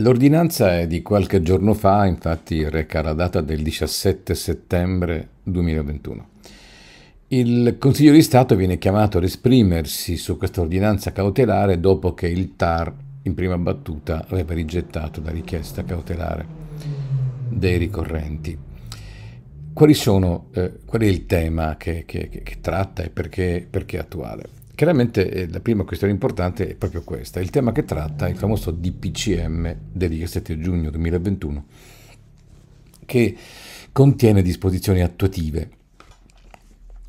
L'ordinanza è di qualche giorno fa, infatti reca la data del 17 settembre 2021. Il Consiglio di Stato viene chiamato ad esprimersi su questa ordinanza cautelare dopo che il TAR in prima battuta aveva rigettato la richiesta cautelare dei ricorrenti. Sono, eh, qual è il tema che, che, che tratta e perché, perché attuale? Chiaramente eh, la prima questione importante è proprio questa, il tema che tratta il famoso DPCM del 17 giugno 2021, che contiene disposizioni attuative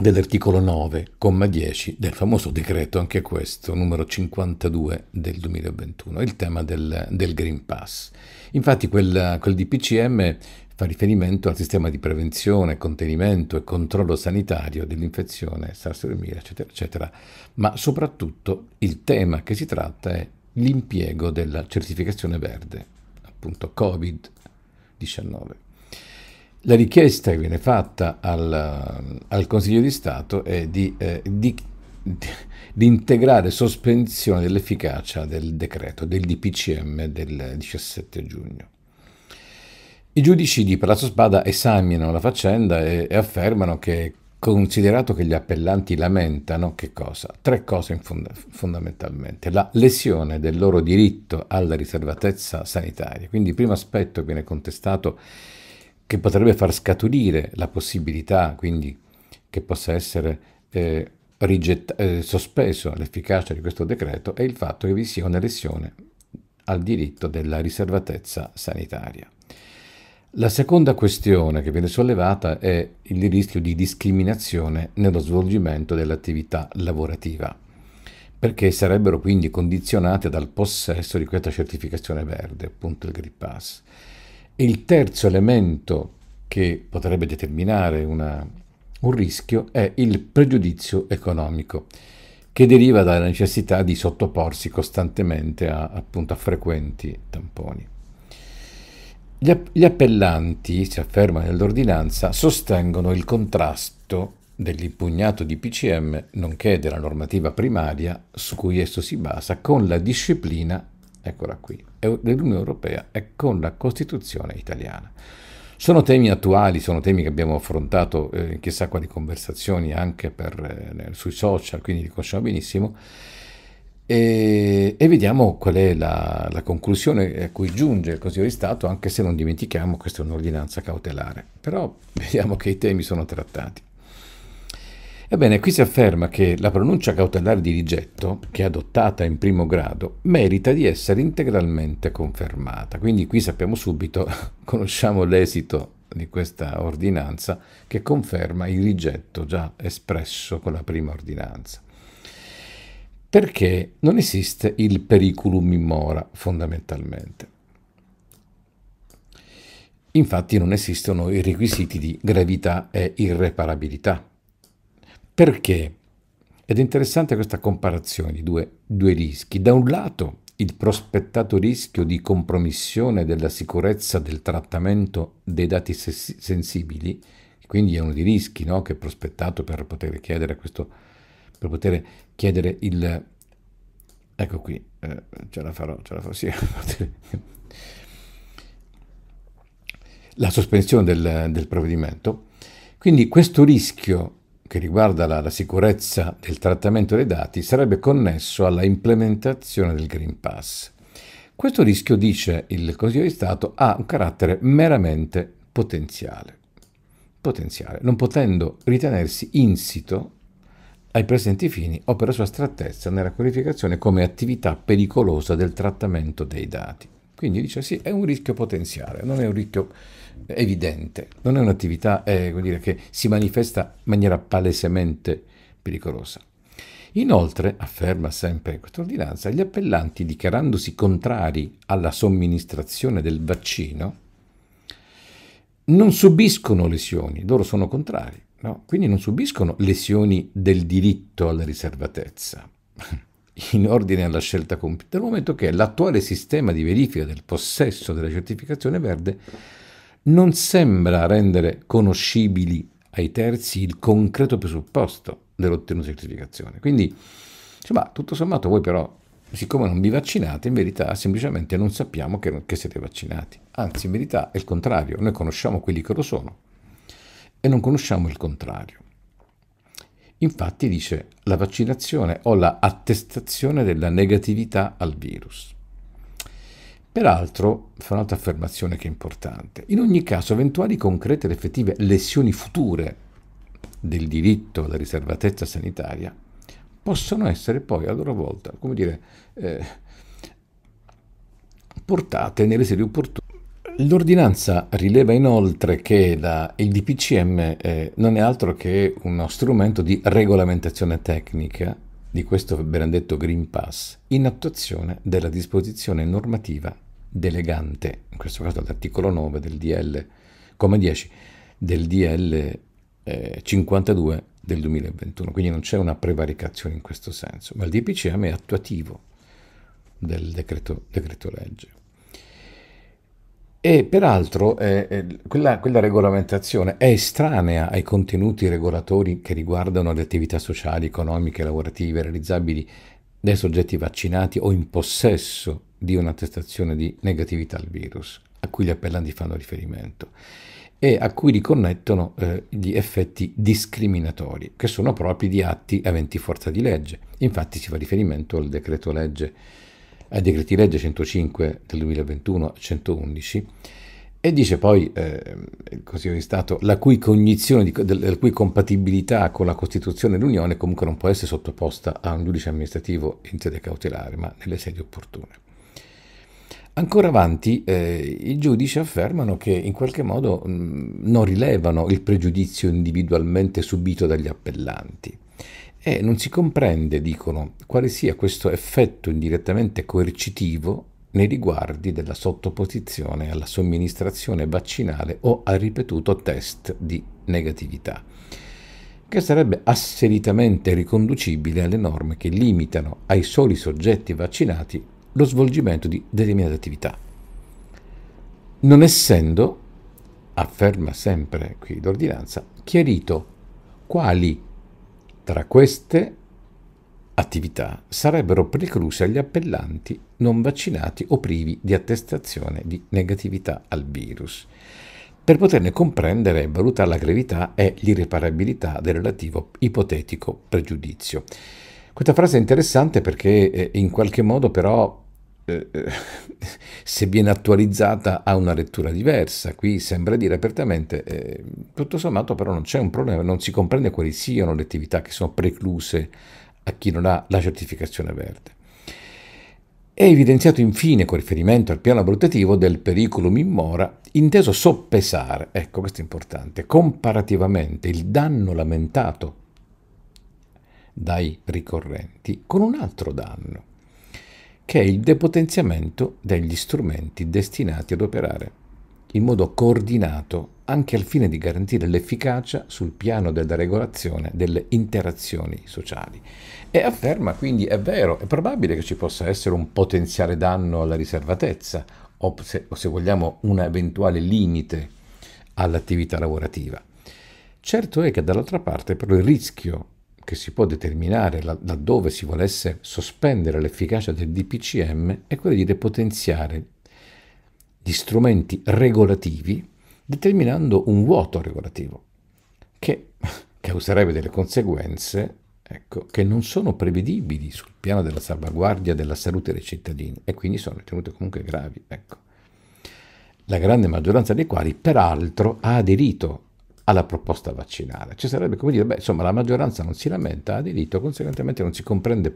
dell'articolo 9, comma 10 del famoso decreto, anche questo, numero 52 del 2021, il tema del, del Green Pass. Infatti quel, quel DPCM fa riferimento al sistema di prevenzione, contenimento e controllo sanitario dell'infezione SARS-2000, eccetera, eccetera, ma soprattutto il tema che si tratta è l'impiego della certificazione verde, appunto Covid-19 la richiesta che viene fatta al, al Consiglio di Stato è di, eh, di, di integrare sospensione dell'efficacia del decreto, del DPCM del 17 giugno. I giudici di Palazzo Spada esaminano la faccenda e, e affermano che, considerato che gli appellanti lamentano, che cosa? Tre cose fond- fondamentalmente. La lesione del loro diritto alla riservatezza sanitaria, quindi il primo aspetto viene contestato che potrebbe far scaturire la possibilità quindi che possa essere eh, rigetta, eh, sospeso l'efficacia di questo decreto è il fatto che vi sia una al diritto della riservatezza sanitaria. La seconda questione che viene sollevata è il rischio di discriminazione nello svolgimento dell'attività lavorativa, perché sarebbero quindi condizionate dal possesso di questa certificazione verde, appunto il Green Pass il terzo elemento che potrebbe determinare una, un rischio è il pregiudizio economico, che deriva dalla necessità di sottoporsi costantemente a, appunto, a frequenti tamponi. Gli, app- gli appellanti, si afferma nell'ordinanza, sostengono il contrasto dell'impugnato di PCM, nonché della normativa primaria su cui esso si basa, con la disciplina eccola qui, dell'Unione Europea e con la Costituzione italiana. Sono temi attuali, sono temi che abbiamo affrontato eh, in chissà quali conversazioni anche per, eh, sui social, quindi li conosciamo benissimo. E, e vediamo qual è la, la, conclusione a cui giunge il Consiglio di Stato, anche se non dimentichiamo che questa è un'ordinanza cautelare. Però vediamo che i temi sono trattati. Ebbene, qui si afferma che la pronuncia cautelare di rigetto, che è adottata in primo grado, merita di essere integralmente confermata. Quindi qui sappiamo subito, conosciamo l'esito di questa ordinanza che conferma il rigetto già espresso con la prima ordinanza. Perché non esiste il periculum in mora fondamentalmente. Infatti non esistono i requisiti di gravità e irreparabilità perché? Ed è interessante questa comparazione di due, due rischi. Da un lato il prospettato rischio di compromissione della sicurezza del trattamento dei dati sensibili, quindi è uno dei rischi no, che è prospettato per poter chiedere questo, per poter chiedere il... Ecco qui, eh, ce la farò, ce la farò, sì. la sospensione del, del provvedimento. Quindi questo rischio che riguarda la, la, sicurezza del trattamento dei dati sarebbe connesso alla implementazione del Green Pass. Questo rischio, dice il Consiglio di Stato, ha un carattere meramente potenziale, potenziale non potendo ritenersi insito ai presenti fini o per la sua strattezza nella qualificazione come attività pericolosa del trattamento dei dati. Quindi dice sì, è un rischio potenziale, non è un rischio evidente, non è un'attività eh, dire, che si manifesta in maniera palesemente pericolosa. Inoltre, afferma sempre questa ordinanza, gli appellanti dichiarandosi contrari alla somministrazione del vaccino non subiscono lesioni, loro sono contrari, no? quindi non subiscono lesioni del diritto alla riservatezza in ordine alla scelta compiuta, dal momento che l'attuale sistema di verifica del possesso della certificazione verde non sembra rendere conoscibili ai terzi il concreto presupposto dell'ottenuta certificazione. Quindi, insomma, tutto sommato voi però, siccome non vi vaccinate, in verità semplicemente non sappiamo che, che siete vaccinati. Anzi, in verità è il contrario, noi conosciamo quelli che lo sono e non conosciamo il contrario. Infatti dice la vaccinazione o la attestazione della negatività al virus. Peraltro, fa un'altra affermazione che è importante, in ogni caso eventuali concrete ed effettive lesioni future del diritto alla riservatezza sanitaria possono essere poi a loro volta, come dire, eh, portate nelle sedi opportune. L'ordinanza rileva inoltre che la, il DPCM eh, non è altro che uno strumento di regolamentazione tecnica di questo benedetto Green Pass in attuazione della disposizione normativa delegante, in questo caso l'articolo 9 del DL, come 10 del DL eh, 52 del 2021, quindi non c'è una prevaricazione in questo senso, ma il DPCM è attuativo del decreto, decreto legge. E peraltro eh, eh, quella, quella, regolamentazione è estranea ai contenuti regolatori che riguardano le attività sociali, economiche, lavorative realizzabili dai soggetti vaccinati o in possesso di un'attestazione di negatività al virus, a cui gli appellanti fanno riferimento, e a cui riconnettono eh, gli effetti discriminatori, che sono propri di atti aventi forza di legge. Infatti si fa riferimento al decreto legge ai decreti legge 105 del 2021 111 e dice poi eh, il Consiglio di Stato la cui cognizione, di, del, la cui compatibilità con la Costituzione dell'Unione comunque non può essere sottoposta a un giudice amministrativo in sede cautelare, ma nelle sedi opportune. Ancora avanti eh, i giudici affermano che in qualche modo mh, mm, non rilevano il pregiudizio individualmente subito dagli appellanti e non si comprende, dicono, quale sia questo effetto indirettamente coercitivo nei riguardi della sottoposizione alla somministrazione vaccinale o al ripetuto test di negatività, che sarebbe asseritamente riconducibile alle norme che limitano ai soli soggetti vaccinati lo svolgimento di determinate attività. Non essendo, afferma sempre qui l'ordinanza, chiarito quali tra queste attività sarebbero precluse agli appellanti non vaccinati o privi di attestazione di negatività al virus, per poterne comprendere e valutare la gravità e l'irreparabilità del relativo ipotetico pregiudizio. Questa frase è interessante perché eh, in qualche modo però eh, eh, se viene attualizzata ha una lettura diversa. Qui sembra dire apertamente, eh, tutto sommato però non c'è un problema, non si comprende quali siano le attività che sono precluse a chi non ha la certificazione verde. È evidenziato infine con riferimento al piano valutativo del pericolo in mora, inteso soppesare, ecco questo è importante, comparativamente il danno lamentato dai ricorrenti con un altro danno che è il depotenziamento degli strumenti destinati ad operare, in modo coordinato anche al fine di garantire l'efficacia sul piano della regolazione delle interazioni sociali. E afferma quindi è vero, è probabile che ci possa essere un potenziale danno alla riservatezza o se, o se vogliamo un eventuale limite all'attività lavorativa. Certo è che dall'altra parte però il rischio che si può determinare laddove si volesse sospendere l'efficacia del DPCM è quella di depotenziare gli strumenti regolativi determinando un vuoto regolativo che causerebbe delle conseguenze ecco, che non sono prevedibili sul piano della salvaguardia della salute dei cittadini e quindi sono ritenute comunque gravi. Ecco. La grande maggioranza dei quali peraltro ha aderito alla proposta vaccinale. Ci sarebbe come dire, beh, insomma, la maggioranza non si lamenta, ha diritto, conseguentemente non si comprende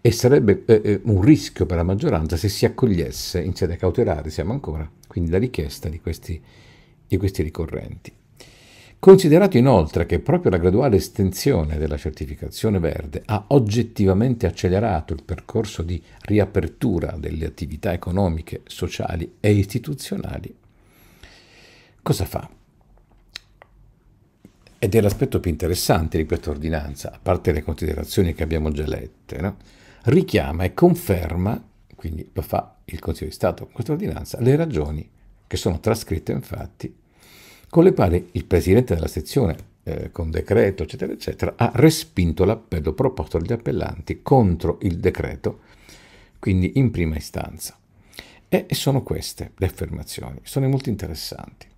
e sarebbe eh, eh, un rischio per la maggioranza se si accogliesse in sede cautelare, siamo ancora, quindi la richiesta di questi, di questi ricorrenti. Considerato inoltre che proprio la graduale estensione della certificazione verde ha oggettivamente accelerato il percorso di riapertura delle attività economiche, sociali e istituzionali, cosa fa? Ed è l'aspetto più interessante di questa ordinanza, a parte le considerazioni che abbiamo già lette, no? richiama e conferma, quindi lo fa il Consiglio di Stato con questa ordinanza, le ragioni che sono trascritte infatti, con le quali il Presidente della sezione, eh, con decreto, eccetera, eccetera, ha respinto l'appello proposto dagli appellanti contro il decreto, quindi in prima istanza. E sono queste le affermazioni, sono molto interessanti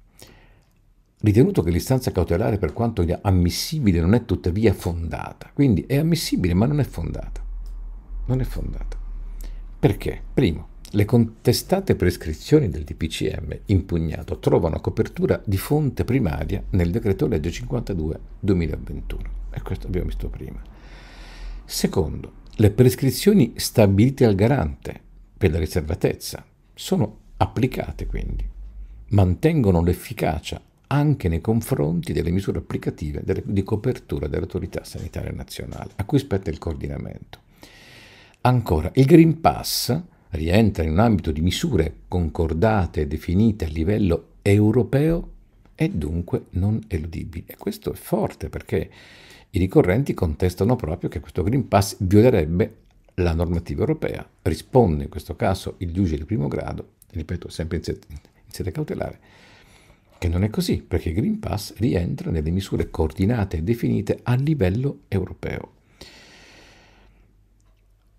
ritenuto che l'istanza cautelare per quanto ammissibile non è tuttavia fondata. Quindi è ammissibile ma non è fondata. Non è fondata. Perché? Primo, le contestate prescrizioni del DPCM impugnato trovano copertura di fonte primaria nel decreto legge 52-2021. E questo abbiamo visto prima. Secondo, le prescrizioni stabilite al garante per la riservatezza sono applicate quindi, mantengono l'efficacia anche nei confronti delle misure applicative di copertura dell'autorità sanitaria nazionale, a cui spetta il coordinamento. Ancora, il Green Pass rientra in un ambito di misure concordate e definite a livello europeo e dunque non eludibile. E questo è forte perché i ricorrenti contestano proprio che questo Green Pass violerebbe la normativa europea. Risponde in questo caso il giudice di primo grado, ripeto sempre in sede, in sede cautelare, che non è così, perché il Green Pass rientra nelle misure coordinate e definite a livello europeo.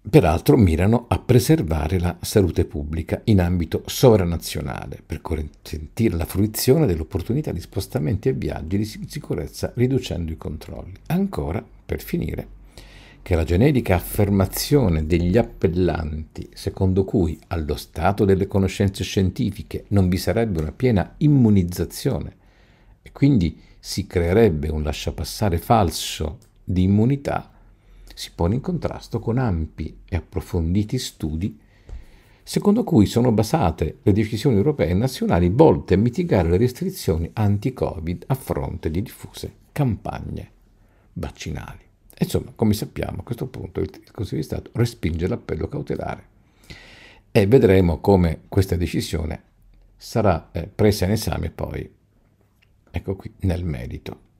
Peraltro mirano a preservare la salute pubblica in ambito sovranazionale per consentire la fruizione dell'opportunità di spostamenti e viaggi di sicurezza riducendo i controlli. Ancora, per finire, che la generica affermazione degli appellanti, secondo cui allo stato delle conoscenze scientifiche non vi sarebbe una piena immunizzazione e quindi si creerebbe un lasciapassare falso di immunità, si pone in contrasto con ampi e approfonditi studi secondo cui sono basate le decisioni europee e nazionali volte a mitigare le restrizioni anti-Covid a fronte di diffuse campagne vaccinali. Insomma, come sappiamo, a questo punto il Consiglio di Stato respinge l'appello cautelare e vedremo come questa decisione sarà eh, presa in esame poi, ecco qui, nel merito.